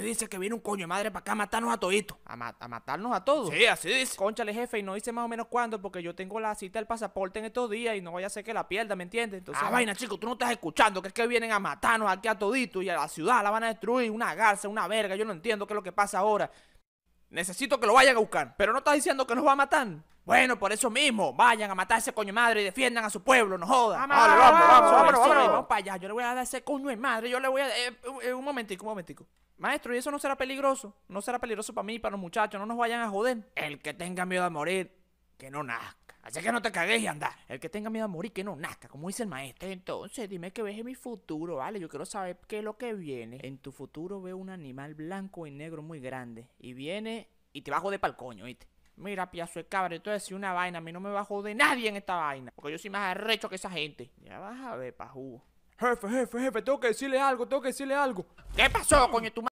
dice que viene un coño de madre para acá a matarnos a todito, A, matarnos a todos. Sí, así dice. Conchale, jefe, y no dice más o menos cuándo, porque yo tengo la cita del pasaporte en estos días y no voy a hacer que la pierda, ¿me entiendes? Entonces, ah, vaina, chico, tú no estás escuchando que es que vienen a matarnos aquí a todito y a la ciudad la van a destruir, una garza, una verga, yo no entiendo qué es lo que pasa ahora. Necesito que lo vayan a buscar, pero no estás diciendo que nos va a matar. Bueno, por eso mismo, vayan a matar a ese coño de madre y defiendan a su pueblo, no jodan. Vale, vamos, vamos, vamos, vamos, para allá. Yo le voy a dar ese coño de madre, yo le voy a... un momentico, un momentico. Maestro, ¿y eso no será peligroso? ¿No será peligroso para mí y para los muchachos? No nos vayan a joder. El que tenga miedo a morir, que no nazca. Así que no te cagues y anda. El que tenga miedo a morir, que no nazca, como dice el maestro. Entonces, dime que ves en mi futuro, ¿vale? Yo quiero saber qué es lo que viene. En tu futuro veo un animal blanco y negro muy grande. Y viene y te va a joder pa'l coño, ¿viste? Mira, piazo de cabra, esto es una vaina. A mí no me va a joder nadie en esta vaina. Porque yo soy más arrecho que esa gente. Ya vas a ver, pajú. Jefe, jefe, jefe, tengo que decirle algo, tengo que decirle algo. ¿Qué pasó, coño, tu